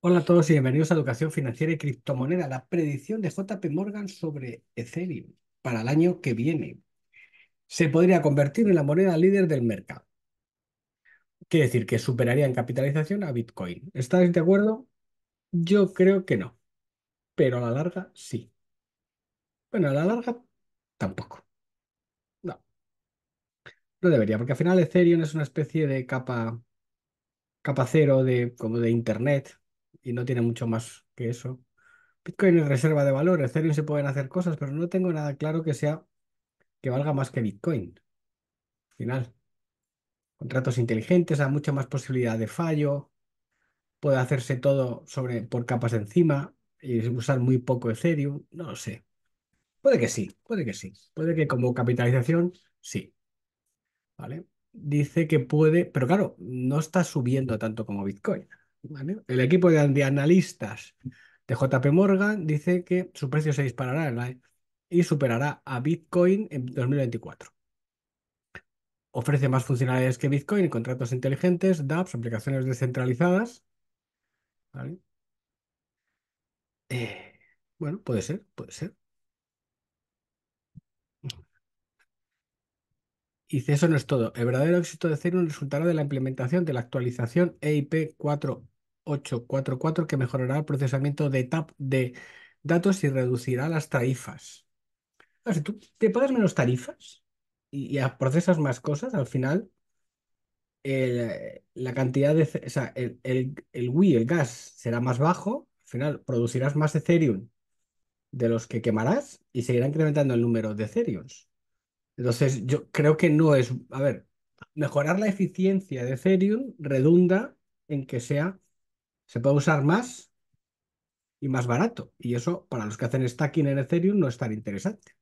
Hola a todos y bienvenidos a Educación Financiera y Criptomoneda, la predicción de JP Morgan sobre Ethereum para el año que viene. Se podría convertir en la moneda líder del mercado. Quiere decir que superaría en capitalización a Bitcoin. ¿Estáis de acuerdo? Yo creo que no, pero a la larga sí. Bueno, a la larga tampoco. No. No debería, porque al final Ethereum es una especie de capa, capa cero de, como de Internet y no tiene mucho más que eso. Bitcoin es reserva de valor, Ethereum se pueden hacer cosas, pero no tengo nada claro que sea que valga más que Bitcoin. Al final, contratos inteligentes, hay mucha más posibilidad de fallo, puede hacerse todo sobre por capas encima y usar muy poco Ethereum, no lo sé. Puede que sí, puede que sí, puede que como capitalización sí. ¿Vale? Dice que puede, pero claro, no está subiendo tanto como Bitcoin. El equipo de, analistas de JP Morgan dice que su precio se disparará e y superará a Bitcoin en 2024. Ofrece más funcionalidades que Bitcoin, contratos inteligentes, dApps, aplicaciones descentralizadas. Eh, bueno, puede ser, puede ser. Y eso no es todo. El verdadero éxito de Ethereum resultará de la implementación de la actualización EIP 4844 que mejorará el procesamiento de, tap de datos y reducirá las tarifas. Si tú te pagas menos tarifas y, procesas más cosas, al final la cantidad de... O sea, el, el Wii, el gas, será más bajo, al final producirás más Ethereum de los que quemarás y seguirá incrementando el número de Ethereums. Entonces, yo creo que no es, a ver, mejorar la eficiencia de Ethereum redunda en que sea, se puede usar más y más barato. Y eso para los que hacen stacking en Ethereum no es tan interesante.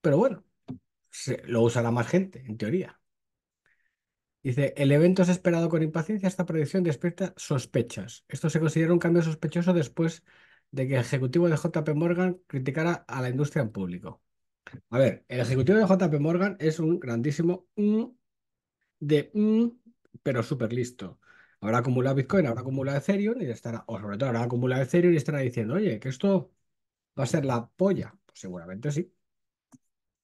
Pero bueno, lo usará más gente, en teoría. Dice, el evento es esperado con impaciencia, esta predicción despierta sospechas. Esto se considera un cambio sospechoso después de que el ejecutivo de JP Morgan criticara a la industria en público. A ver, el ejecutivo de JP Morgan es un grandísimo de pero súper listo. Habrá acumulado Bitcoin, habrá acumulado Ethereum y estará, o sobre todo habrá acumulado Ethereum y estará diciendo, oye, que esto va a ser la polla. Pues seguramente sí.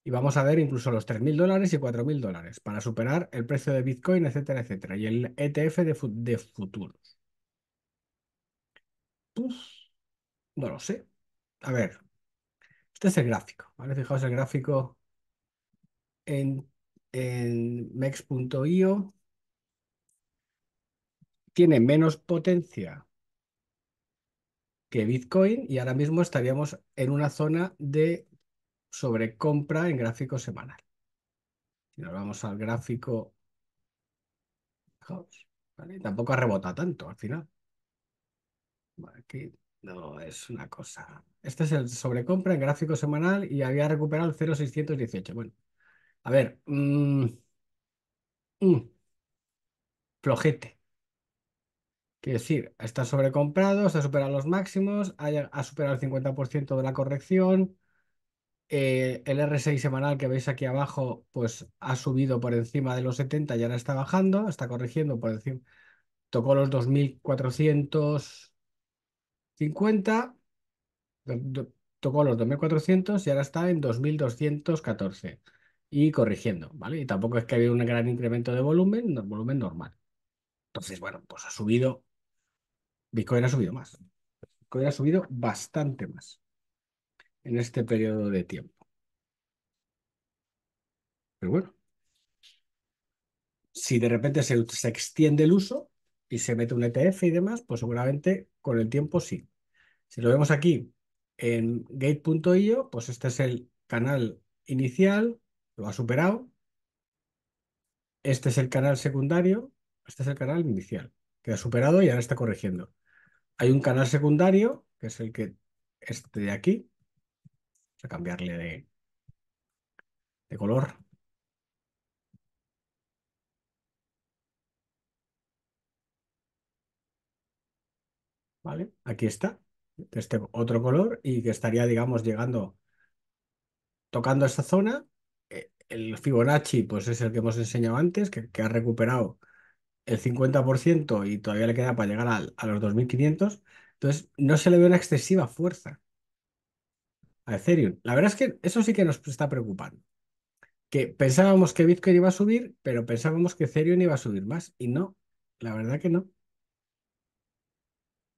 Y vamos a ver incluso los 3.000 dólares y 4.000 dólares para superar el precio de Bitcoin, etcétera, etcétera. Y el ETF de, futuros. Pues, no lo sé. A ver, este es el gráfico, ¿vale? Fijaos el gráfico en, en mex.io. Tiene menos potencia que Bitcoin y ahora mismo estaríamos en una zona de sobrecompra en gráfico semanal. Si nos vamos al gráfico, tampoco ha rebotado tanto al final. Aquí no, es una cosa. Este es el sobrecompra en gráfico semanal y había recuperado el 0,618. Bueno, a ver. Mm, mm, flojete. Quiere decir, está sobrecomprado, ha superado los máximos, ha, superado el 50% de la corrección. Eh, el R6 semanal que veis aquí abajo, pues ha subido por encima de los 70 y ahora está bajando, está corrigiendo por decir Tocó los 2400. 50, tocó los 2.400 y ahora está en 2.214 y corrigiendo, ¿vale? Y tampoco es que haya un gran incremento de volumen, volumen normal. Entonces, bueno, pues ha subido, Bitcoin ha subido más. Bitcoin ha subido bastante más en este periodo de tiempo. Pero bueno, si de repente se extiende el uso y se mete un ETF y demás, pues seguramente con el tiempo sí. Si lo vemos aquí en gate.io, pues este es el canal inicial, lo ha superado. Este es el canal secundario, este es el canal inicial, que ha superado y ahora está corrigiendo. Hay un canal secundario, que es el que este de aquí. Vamos a cambiarle de, de color. ¿Vale? Aquí está de este otro color y que estaría, digamos, llegando, tocando esta zona. Eh, el Fibonacci, pues es el que hemos enseñado antes, que, ha recuperado el 50% y todavía le queda para llegar a, a los 2500. Entonces, no se le ve una excesiva fuerza a Ethereum. La verdad es que eso sí que nos está preocupando que pensábamos que Bitcoin iba a subir, pero pensábamos que Ethereum iba a subir más. Y no, la verdad que no.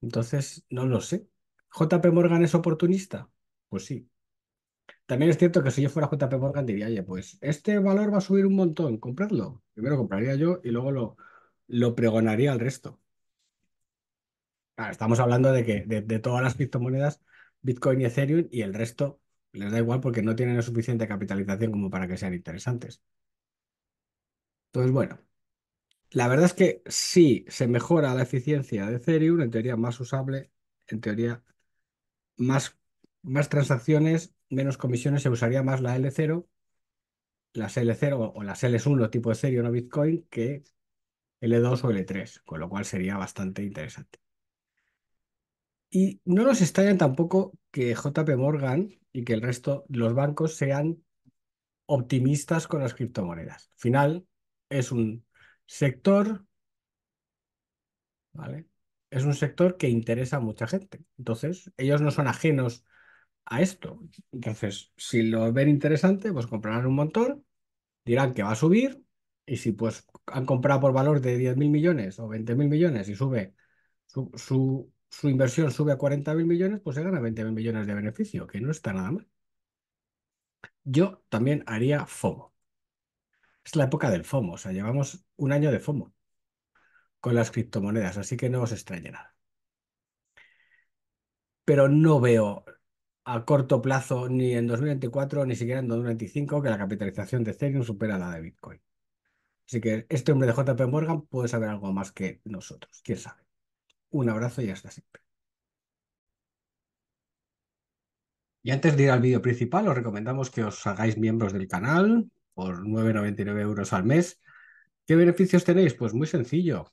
Entonces, no lo sé. ¿JP Morgan es oportunista? Pues sí. También es cierto que si yo fuera JP Morgan diría, oye, pues este valor va a subir un montón, compradlo. Primero compraría yo y luego lo, lo pregonaría al resto. estamos hablando de que de, de, todas las criptomonedas, Bitcoin y Ethereum y el resto les da igual porque no tienen la suficiente capitalización como para que sean interesantes. Entonces, bueno, la verdad es que sí se mejora la eficiencia de Ethereum, en teoría más usable, en teoría más, más transacciones, menos comisiones, se usaría más la L0, las L0 o las L1, tipo de o no Bitcoin, que L2 o L3, con lo cual sería bastante interesante. Y no nos extraña tampoco que JP Morgan y que el resto, de los bancos, sean optimistas con las criptomonedas. Al final, es un sector ¿vale? es un sector que interesa a mucha gente. Entonces, ellos no son ajenos a esto. Entonces, si lo ven interesante, pues comprarán un montón, dirán que va a subir, y si pues han comprado por valor de 10.000 millones o 20.000 millones y sube su, su inversión sube a 40.000 millones, pues se gana 20.000 millones de beneficio, que no está nada mal. Yo también haría FOMO. Es la época del FOMO, o sea, llevamos un año de FOMO con las criptomonedas, así que no os extrañe nada. Pero no veo a corto plazo, ni en 2024, ni siquiera en 2025, que la capitalización de Ethereum supera la de Bitcoin. Así que este hombre de JP Morgan puede saber algo más que nosotros, quién sabe. Un abrazo y hasta siempre. Y antes de ir al vídeo principal, os recomendamos que os hagáis miembros del canal por 9,99 euros al mes. ¿Qué beneficios tenéis? Pues muy sencillo.